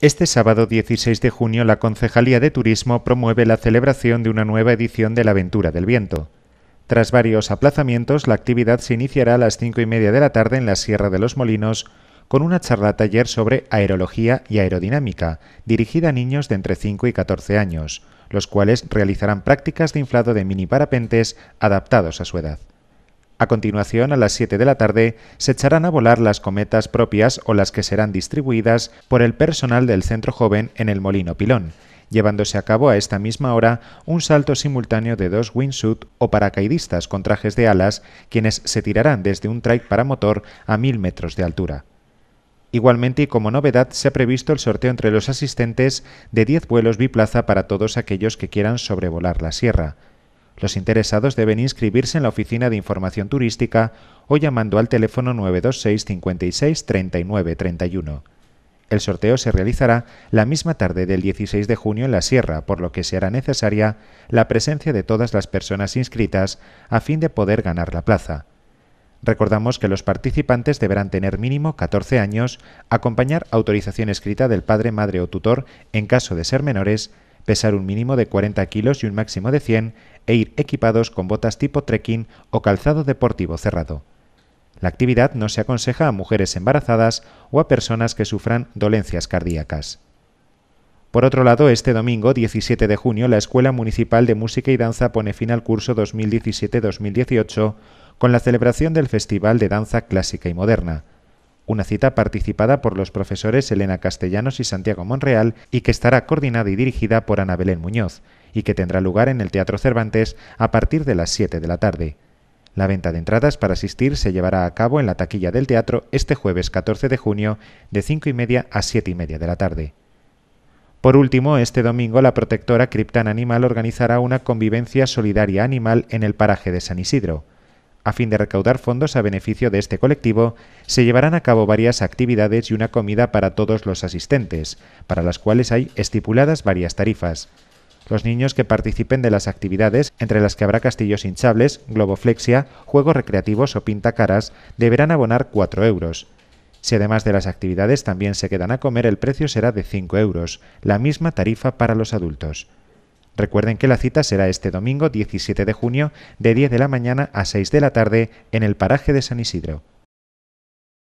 Este sábado 16 de junio la Concejalía de Turismo promueve la celebración de una nueva edición de la Aventura del Viento. Tras varios aplazamientos, la actividad se iniciará a las cinco y media de la tarde en la Sierra de los Molinos con una charla taller sobre aerología y aerodinámica, dirigida a niños de entre 5 y 14 años, los cuales realizarán prácticas de inflado de mini parapentes adaptados a su edad. A continuación, a las 7 de la tarde, se echarán a volar las cometas propias o las que serán distribuidas por el personal del Centro Joven en el Molino Pilón, llevándose a cabo a esta misma hora un salto simultáneo de dos wingsuit o paracaidistas con trajes de alas, quienes se tirarán desde un trike para motor a 1000 metros de altura. Igualmente y como novedad se ha previsto el sorteo entre los asistentes de 10 vuelos biplaza para todos aquellos que quieran sobrevolar la sierra. Los interesados deben inscribirse en la Oficina de Información Turística o llamando al teléfono 926 56 39 31. El sorteo se realizará la misma tarde del 16 de junio en la Sierra, por lo que será necesaria la presencia de todas las personas inscritas a fin de poder ganar la plaza. Recordamos que los participantes deberán tener mínimo 14 años, acompañar autorización escrita del padre, madre o tutor en caso de ser menores pesar un mínimo de 40 kilos y un máximo de 100 e ir equipados con botas tipo trekking o calzado deportivo cerrado. La actividad no se aconseja a mujeres embarazadas o a personas que sufran dolencias cardíacas. Por otro lado, este domingo 17 de junio, la Escuela Municipal de Música y Danza pone fin al curso 2017-2018 con la celebración del Festival de Danza Clásica y Moderna una cita participada por los profesores Elena Castellanos y Santiago Monreal y que estará coordinada y dirigida por Ana Belén Muñoz, y que tendrá lugar en el Teatro Cervantes a partir de las 7 de la tarde. La venta de entradas para asistir se llevará a cabo en la taquilla del teatro este jueves 14 de junio de 5 y media a 7 y media de la tarde. Por último, este domingo la protectora Criptan Animal organizará una convivencia solidaria animal en el paraje de San Isidro. A fin de recaudar fondos a beneficio de este colectivo, se llevarán a cabo varias actividades y una comida para todos los asistentes, para las cuales hay estipuladas varias tarifas. Los niños que participen de las actividades, entre las que habrá castillos hinchables, globoflexia, juegos recreativos o pintacaras, deberán abonar 4 euros. Si además de las actividades también se quedan a comer, el precio será de 5 euros, la misma tarifa para los adultos. Recuerden que la cita será este domingo 17 de junio de 10 de la mañana a 6 de la tarde en el paraje de San Isidro.